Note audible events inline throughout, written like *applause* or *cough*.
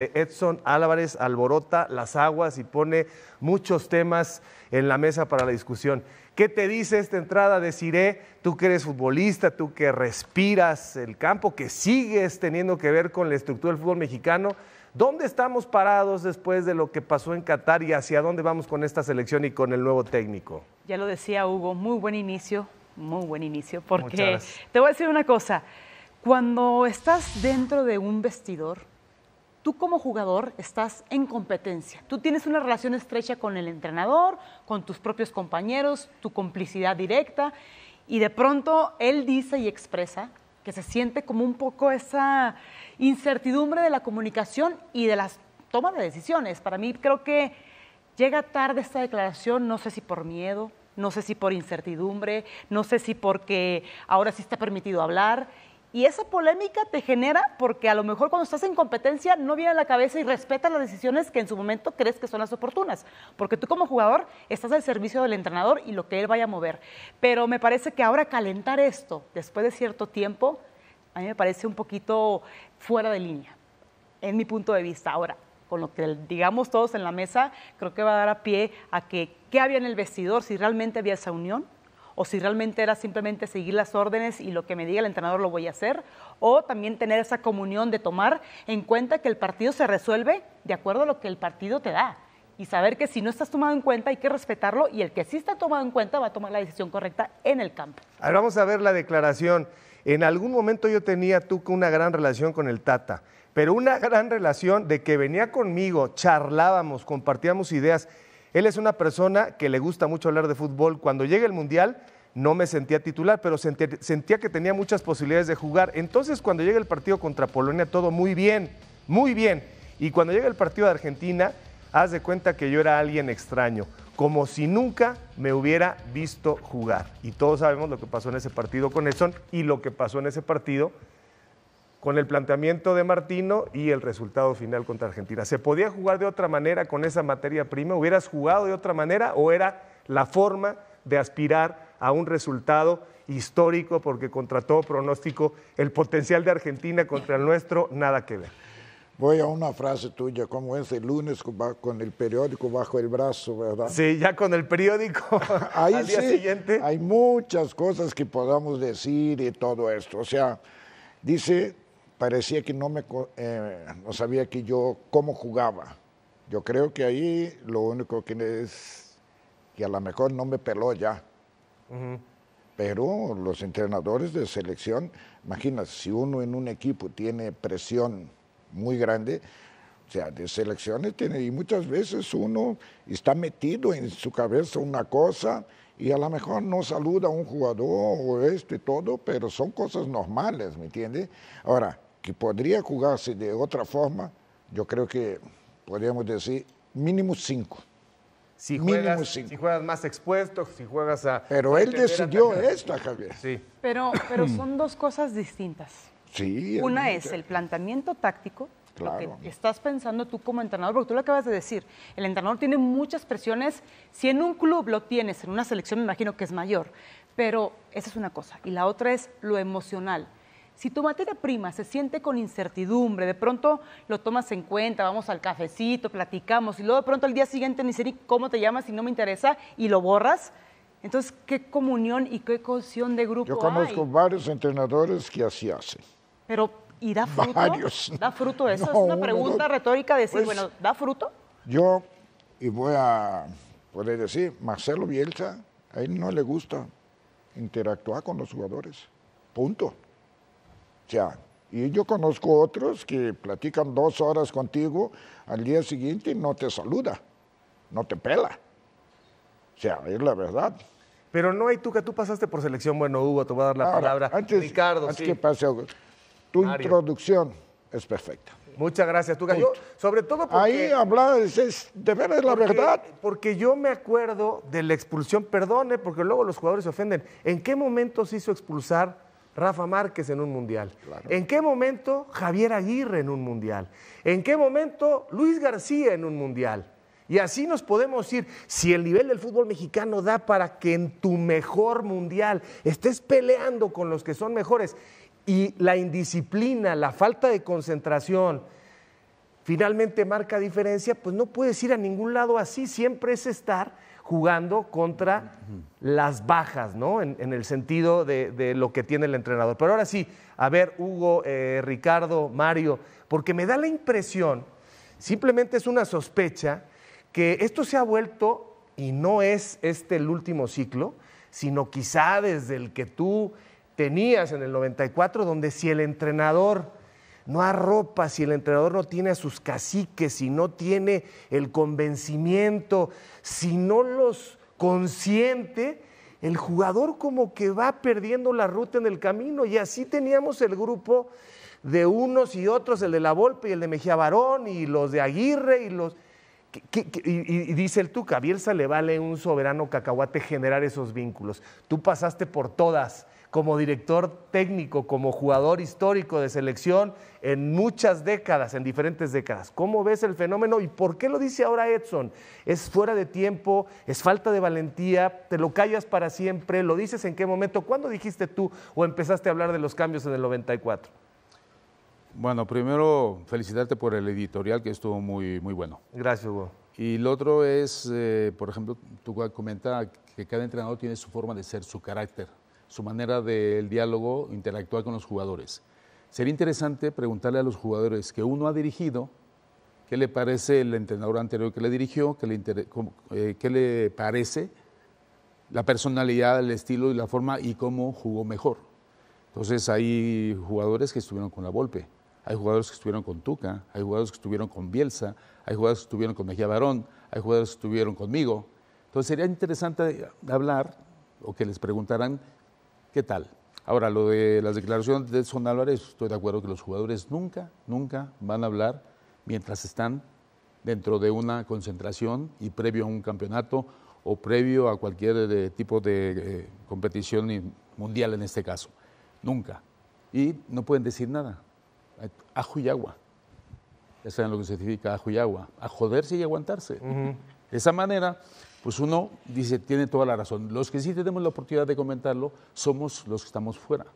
Eh, Edson Álvarez alborota las aguas y pone muchos temas en la mesa para la discusión. ¿Qué te dice esta entrada de Tú que eres futbolista, tú que respiras el campo, que sigues teniendo que ver con la estructura del fútbol mexicano. ¿Dónde estamos parados después de lo que pasó en Qatar y hacia dónde vamos con esta selección y con el nuevo técnico? Ya lo decía Hugo, muy buen inicio, muy buen inicio, porque te voy a decir una cosa, cuando estás dentro de un vestidor, tú como jugador estás en competencia. Tú tienes una relación estrecha con el entrenador, con tus propios compañeros, tu complicidad directa, y de pronto él dice y expresa que se siente como un poco esa incertidumbre de la comunicación y de las toma de decisiones. Para mí creo que llega tarde esta declaración, no sé si por miedo, no sé si por incertidumbre, no sé si porque ahora sí está permitido hablar y esa polémica te genera porque a lo mejor cuando estás en competencia no viene a la cabeza y respeta las decisiones que en su momento crees que son las oportunas, porque tú como jugador estás al servicio del entrenador y lo que él vaya a mover. Pero me parece que ahora calentar esto después de cierto tiempo, a mí me parece un poquito fuera de línea, en mi punto de vista. Ahora, con lo que digamos todos en la mesa, creo que va a dar a pie a que qué había en el vestidor, si realmente había esa unión, o si realmente era simplemente seguir las órdenes y lo que me diga el entrenador lo voy a hacer, o también tener esa comunión de tomar en cuenta que el partido se resuelve de acuerdo a lo que el partido te da y saber que si no estás tomado en cuenta hay que respetarlo y el que sí está tomado en cuenta va a tomar la decisión correcta en el campo. Ahora vamos a ver la declaración. En algún momento yo tenía tú una gran relación con el Tata, pero una gran relación de que venía conmigo, charlábamos, compartíamos ideas él es una persona que le gusta mucho hablar de fútbol. Cuando llega el Mundial no me sentía titular, pero sentía, que tenía muchas posibilidades de jugar. Entonces cuando llega el partido contra Polonia todo muy bien, muy bien. Y cuando llega el partido de Argentina, haz de cuenta que yo era alguien extraño, como si nunca me hubiera visto jugar. Y todos sabemos lo que pasó en ese partido con Edson y lo que pasó en ese partido con el planteamiento de Martino y el resultado final contra Argentina. ¿Se podía jugar de otra manera con esa materia prima? ¿Hubieras jugado de otra manera o era la forma de aspirar a un resultado histórico? Porque contra todo pronóstico, el potencial de Argentina contra el nuestro, nada que ver. Voy a una frase tuya, como es el lunes con el periódico bajo el brazo, ¿verdad? Sí, ya con el periódico *laughs* Ahí al día siguiente. Hay muchas cosas que podamos decir y todo esto. O sea, dice parecía que no, me, eh, no sabía que yo cómo jugaba. Yo creo que ahí lo único que es que a lo mejor no me peló ya. Pero los entrenadores de selección, imagínate, si uno en un equipo tiene presión muy grande, o sea, de selecciones tiene, y muchas veces uno está metido en su cabeza una cosa y a lo mejor no saluda a un jugador o esto y todo, pero son cosas normales, ¿me entiendes? Ahora, que podría jugarse de otra forma, yo creo que podríamos decir mínimo cinco. Si juegas, más expuesto, si juegas a... Pero él decidió esto, Javier. Sí. Pero, pero mm. son dos cosas distintas. Sí. Una es el planteamiento táctico, lo que estás pensando tú como entrenador, porque tú lo acabas de decir, el entrenador tiene muchas presiones, si en un club lo tienes, en una selección me imagino que es mayor, pero esa es una cosa. Y la otra es lo emocional. Si tu materia prima se siente con incertidumbre, de pronto lo tomas en cuenta, vamos al cafecito, platicamos, y luego de pronto al día siguiente ni sé ni cómo te llamas y no me interesa y lo borras, entonces, ¿qué comunión y qué cohesión de grupo Yo conozco varios entrenadores que así hacen. Pero, ¿y da fruto? *laughs* ¿Da fruto eso? es una pregunta retórica de decir, pues, bueno, ¿da fruto? Yo, y voy a poder decir, Marcelo Bielsa, a él no le gusta interactuar con los jugadores. Punto. O sea, y yo conozco otros que platican dos horas contigo, al día siguiente y no te saluda, no te pela. O sea, es la verdad. Pero no hay tú tú pasaste por selección. Bueno, Hugo, te voy a dar la palabra. Antes, Ricardo, antes que pase tu introducción es perfecta. Muchas gracias, Tuca. Sobre todo porque... Ahí hablas, es, de veras la verdad. Porque yo me acuerdo de la expulsión, perdone, porque luego los jugadores se ofenden. ¿En qué momento se hizo expulsar Rafa Márquez en un mundial? ¿En qué momento Javier Aguirre en un mundial? ¿En qué momento Luis García en un mundial? Y así nos podemos ir. Si el nivel del fútbol mexicano da para que en tu mejor mundial estés peleando con los que son mejores y la indisciplina, la falta de concentración, finalmente marca diferencia, pues no puedes ir a ningún lado así. Siempre es estar jugando contra las bajas, ¿no? En, el sentido de, lo que tiene el entrenador. Pero ahora sí, a ver, Hugo, eh, Ricardo, Mario, porque me da la impresión, simplemente es una sospecha, que esto se ha vuelto, y no es este el último ciclo, sino quizá desde el que tú tenías en el 94, donde si el entrenador no ropa, si el entrenador no tiene a sus caciques, si no tiene el convencimiento, si no los consiente, el jugador como que va perdiendo la ruta en el camino. Y así teníamos el grupo de unos y otros, el de La Volpe y el de Mejía Barón y los de Aguirre y los... y, dice el Tuca, a Bielsa le vale un soberano cacahuate generar esos vínculos. Tú pasaste por todas como director técnico, como jugador histórico de selección en muchas décadas, en diferentes décadas. ¿Cómo ves el fenómeno y por qué lo dice ahora Edson? ¿Es fuera de tiempo? ¿Es falta de valentía? ¿Te lo callas para siempre? ¿Lo dices en qué momento? ¿Cuándo dijiste tú o empezaste a hablar de los cambios en el 94? Bueno, primero felicitarte por el editorial que estuvo muy, muy bueno. Gracias, Hugo. Y lo otro es, eh, por ejemplo, tú comentas que cada entrenador tiene su forma de ser, su carácter su manera del diálogo, interactuar con los jugadores. Sería interesante preguntarle a los jugadores que uno ha dirigido, qué le parece el entrenador anterior que le dirigió, qué le, eh, qué le parece la personalidad, el estilo y la forma y cómo jugó mejor. Entonces hay jugadores que estuvieron con la Volpe, hay jugadores que estuvieron con Tuca, hay jugadores que estuvieron con Bielsa, hay jugadores que estuvieron con Mejía Barón, hay jugadores que estuvieron conmigo. Entonces sería interesante hablar o que les preguntaran ¿Qué tal? Ahora, lo de las declaraciones de Edson Álvarez, estoy de acuerdo que los jugadores nunca, nunca van a hablar mientras están dentro de una concentración y previo a un campeonato o previo a cualquier eh, tipo de eh, competición mundial en este caso. Nunca. Y no pueden decir nada. Ajo y agua. Ya saben lo que significa ajo y agua. A joderse y aguantarse. De esa manera, pues uno dice, tiene toda la razón. Los que sí tenemos la oportunidad de comentarlo somos los que estamos fuera.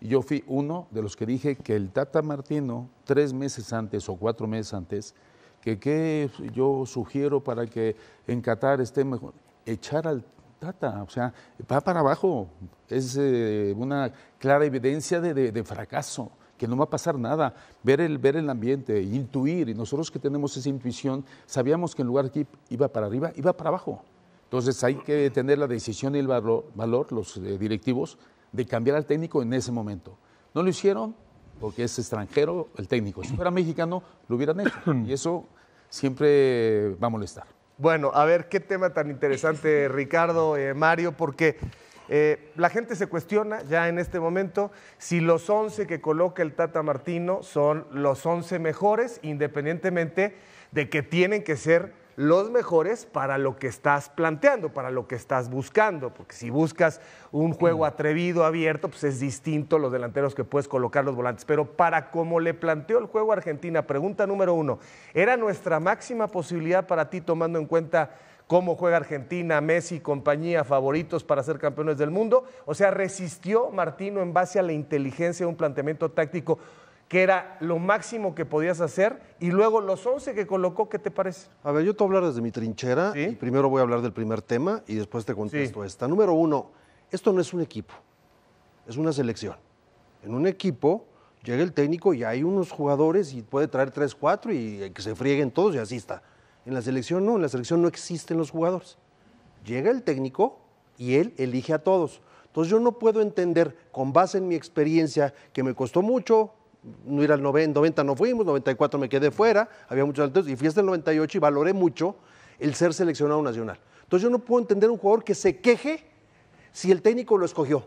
Yo fui uno de los que dije que el Tata Martino, tres meses antes o cuatro meses antes, que qué yo sugiero para que en Qatar esté mejor, echar al Tata, o sea, va para abajo, es eh, una clara evidencia de fracaso que no va a pasar nada, ver el, ver el ambiente, intuir, y nosotros que tenemos esa intuición, sabíamos que en lugar que iba para arriba, iba para abajo. Entonces hay que tener la decisión y el valor, los eh, directivos, de cambiar al técnico en ese momento. No lo hicieron porque es extranjero el técnico. Si fuera mexicano, lo hubieran hecho. Y eso siempre va a molestar. Bueno, a ver qué tema tan interesante, Ricardo, eh, Mario, porque eh, la gente se cuestiona ya en este momento si los 11 que coloca el Tata Martino son los 11 mejores, independientemente de que tienen que ser los mejores para lo que estás planteando, para lo que estás buscando, porque si buscas un juego mm. atrevido, abierto, pues es distinto los delanteros que puedes colocar los volantes. Pero para como le planteó el juego a Argentina, pregunta número uno, ¿era nuestra máxima posibilidad para ti tomando en cuenta cómo juega Argentina, Messi compañía, favoritos para ser campeones del mundo. O sea, resistió Martino en base a la inteligencia de un planteamiento táctico que era lo máximo que podías hacer, y luego los 11 que colocó, ¿qué te parece? A ver, yo te voy a hablar desde mi trinchera, y primero voy a hablar del primer tema, y después te contesto esta. Número uno, esto no es un equipo, es una selección. En un equipo llega el técnico y hay unos jugadores y puede traer tres, cuatro y que se frieguen todos y así está. En la selección no, en la selección no existen los jugadores. Llega el técnico y él elige a todos. Entonces yo no puedo entender, con base en mi experiencia, que me costó mucho no ir al 90, 90 no fuimos, 94 me quedé fuera, había muchos altos, y fui hasta el 98 y valoré mucho el ser seleccionado nacional. Entonces yo no puedo entender un jugador que se queje si el técnico lo escogió.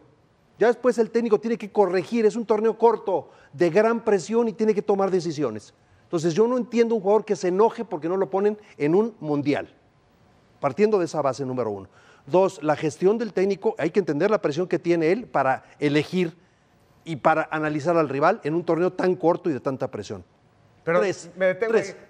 Ya después el técnico tiene que corregir, es un torneo corto, de gran presión y tiene que tomar decisiones. Entonces yo no entiendo un jugador que se enoje porque no lo ponen en un mundial. Partiendo de esa base número uno. Dos, la gestión del técnico, hay que entender la presión que tiene él para elegir y para analizar al rival en un torneo tan corto y de tanta presión. Pero me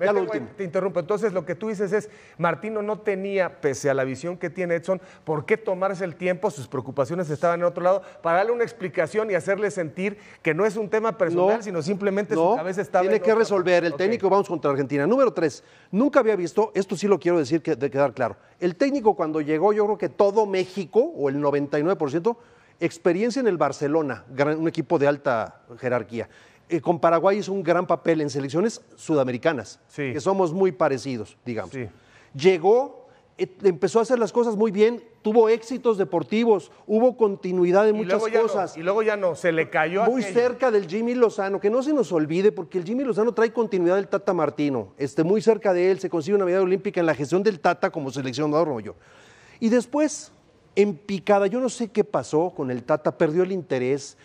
detengo, te interrumpo. Entonces, lo que tú dices es, Martino no tenía, pese a la visión que tiene Edson, por qué tomarse el tiempo, sus preocupaciones estaban en otro lado, para darle una explicación y hacerle sentir que no es un tema personal, sino simplemente no, su cabeza estaba tiene que resolver. El técnico vamos contra Argentina. Número tres, nunca había visto, esto sí lo quiero decir, que, de quedar claro. El técnico cuando llegó, yo creo que todo México, o el 99%, experiencia en el Barcelona, un equipo de alta jerarquía. Eh, con Paraguay hizo un gran papel en selecciones sudamericanas, que somos muy parecidos, digamos. Llegó, eh, empezó a hacer las cosas muy bien, tuvo éxitos deportivos, hubo continuidad en muchas cosas. y luego ya no, se le cayó. Muy cerca del Jimmy Lozano, que no se nos olvide, porque el Jimmy Lozano trae continuidad del Tata Martino, este, muy cerca de él, se consigue una medalla olímpica en la gestión del Tata como seleccionador mayor. Y después, en picada, yo no sé qué pasó con el Tata, perdió el interés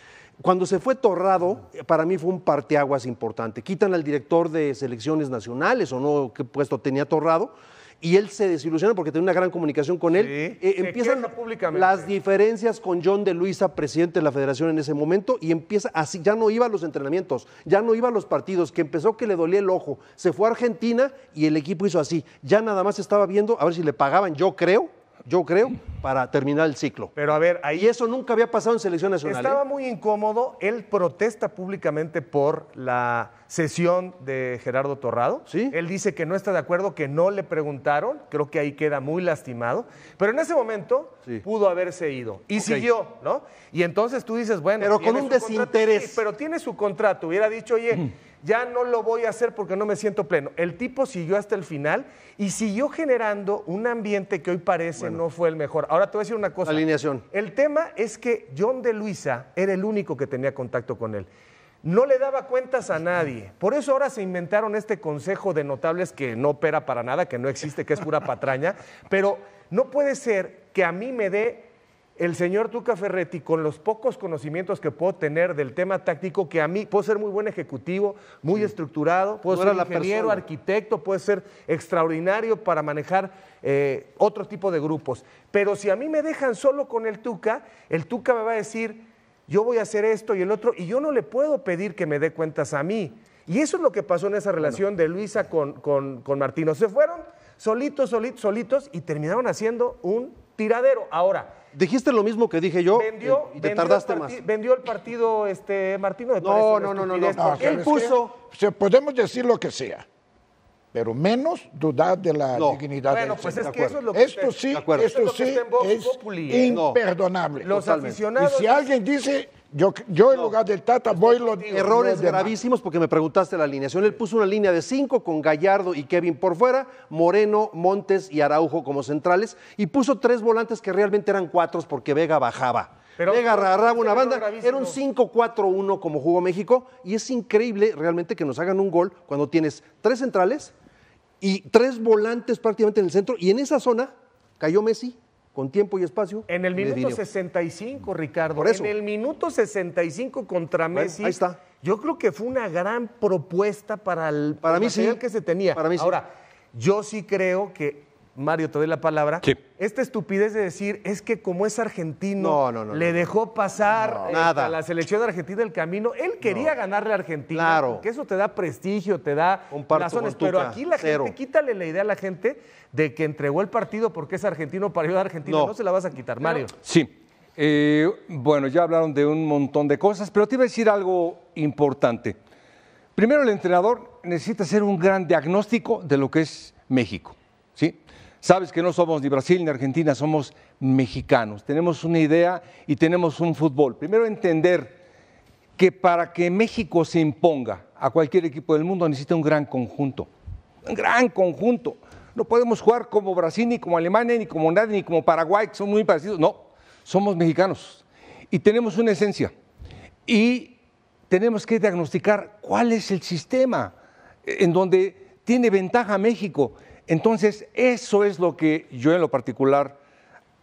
cuando se fue Torrado, para mí fue un parteaguas importante. Quitan al director de selecciones nacionales, o no, qué puesto tenía Torrado, y él se desilusiona porque tenía una gran comunicación con él. Eh, empiezan las diferencias con John de Luisa, presidente de la federación en ese momento, y empieza así, ya no iba a los entrenamientos, ya no iba a los partidos, que empezó que le dolía el ojo, se fue a Argentina y el equipo hizo así, ya nada más estaba viendo a ver si le pagaban, yo creo, yo creo, para terminar el ciclo. Pero a ver, ahí. Y eso nunca había pasado en selección nacional. Estaba ¿eh? muy incómodo. Él protesta públicamente por la sesión de Gerardo Torrado. Sí. Él dice que no está de acuerdo, que no le preguntaron. Creo que ahí queda muy lastimado. Pero en ese momento pudo haberse ido. Y siguió, ¿no? Y entonces tú dices, bueno. Pero con un desinterés. pero tiene su contrato. Hubiera dicho, oye. Mm ya no lo voy a hacer porque no me siento pleno. El tipo siguió hasta el final y siguió generando un ambiente que hoy parece no fue el mejor. Ahora te voy a decir una cosa. Alineación. El tema es que John de Luisa era el único que tenía contacto con él. No le daba cuentas a nadie. Por eso ahora se inventaron este consejo de notables que no opera para nada, que no existe, que es pura patraña. Pero no puede ser que a mí me dé el señor Tuca Ferretti, con los pocos conocimientos que puedo tener del tema táctico, que a mí puedo ser muy buen ejecutivo, muy estructurado, puedo ser ingeniero, arquitecto, puede ser extraordinario para manejar eh, otro tipo de grupos. Pero si a mí me dejan solo con el Tuca, el Tuca me va a decir, yo voy a hacer esto y el otro, y yo no le puedo pedir que me dé cuentas a mí. Y eso es lo que pasó en esa relación de Luisa con, con Martino. Se fueron solitos, solitos, solitos y terminaron haciendo un tiradero. Ahora. Dijiste lo mismo que dije yo. Vendió, y eh, te tardaste el más. Vendió el partido este, Martino. de no, no, no, no, no, Él puso. podemos decir lo que sea. Pero menos dudar de la dignidad no. dignidad bueno, pues es que eso es lo que Esto sí, esto, es, sí es ¿eh? imperdonable. Los aficionados. Y si alguien dice yo, en lugar del Tata voy los errores gravísimos porque me preguntaste la alineación. Él puso una línea de cinco con Gallardo y Kevin por fuera, Moreno, Montes y Araujo como centrales y puso tres volantes que realmente eran cuatro porque Vega bajaba. Vega agarraba una banda, era un 5-4-1 como jugó México y es increíble realmente que nos hagan un gol cuando tienes tres centrales y tres volantes prácticamente en el centro y en esa zona cayó Messi con tiempo y espacio. En el minuto 65, Ricardo. En el minuto 65 contra Messi. ahí está. Yo creo que fue una gran propuesta para el para mí material que se tenía. Para Ahora, yo sí creo que Mario, te doy la palabra. Sí. Esta estupidez de decir es que como es argentino, le dejó pasar eh, a la selección de argentina el camino. Él quería ganarle a Argentina, claro. que eso te da prestigio, te da razones. Pero aquí la gente, quítale la idea a la gente de que entregó el partido porque es argentino para ayudar a Argentina. No, se la vas a quitar, Mario. Sí. Eh, bueno, ya hablaron de un montón de cosas, pero te iba a decir algo importante. Primero, el entrenador necesita hacer un gran diagnóstico de lo que es México. Sabes que no somos ni Brasil ni Argentina, somos mexicanos. Tenemos una idea y tenemos un fútbol. Primero entender que para que México se imponga a cualquier equipo del mundo necesita un gran conjunto. Un gran conjunto. No podemos jugar como Brasil, ni como Alemania, ni como nadie, ni como Paraguay, que son muy parecidos. No, somos mexicanos. Y tenemos una esencia. Y tenemos que diagnosticar cuál es el sistema en donde tiene ventaja México. Entonces, eso es lo que yo en lo particular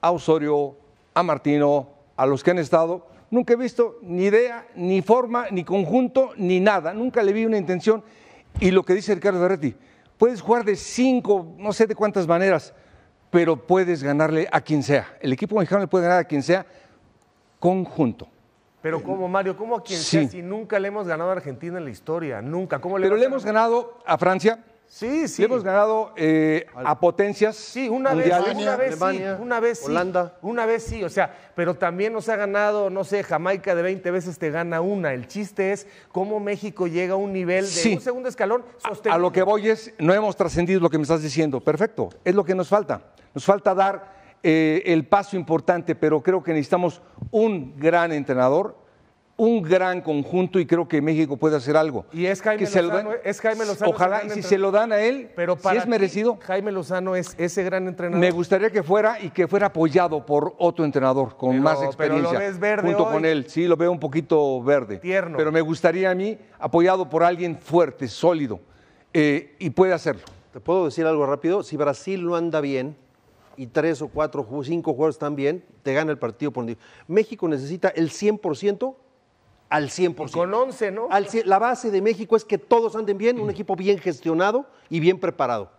a Osorio, a Martino, a los que han estado, nunca he visto ni idea, ni forma, ni conjunto, ni nada. Nunca le vi una intención. Y lo que dice Ricardo Ferretti, puedes jugar de cinco, no sé de cuántas maneras, pero puedes ganarle a quien sea. El equipo mexicano le puede ganar a quien sea conjunto. Pero ¿cómo, Mario? ¿Cómo a quien sea si nunca le hemos ganado a Argentina en la historia? Nunca. ¿Cómo pero le hemos ganado a Francia, Sí, sí. hemos ganado eh, a potencias. Sí, una vez, una vez sí, una vez sí, Una vez sí, o sea, pero también nos ha ganado, no sé, Jamaica de 20 veces te gana una. El chiste es cómo México llega a un nivel de un segundo escalón sostenible. A, lo que voy es, no hemos trascendido lo que me estás diciendo. Perfecto, es lo que nos falta. Nos falta dar eh, el paso importante, pero creo que necesitamos un gran entrenador un gran conjunto y creo que México puede hacer algo. Y es Jaime, Lozano, es Jaime Lozano. Ojalá, y si se lo dan a él, pero si es merecido. Jaime Lozano es ese gran entrenador. Me gustaría que fuera y que fuera apoyado por otro entrenador con más experiencia. Pero lo ves verde junto con él, sí, lo veo un poquito verde. Tierno. Pero me gustaría a mí apoyado por alguien fuerte, sólido, eh, y puede hacerlo. ¿Te puedo decir algo rápido? Si Brasil no anda bien, y tres o cuatro, cinco jugadores están bien, te gana el partido. Por México necesita el 100% al 100%. Con 11, ¿no? Al, la base de México es que todos anden bien, un equipo bien gestionado y bien preparado.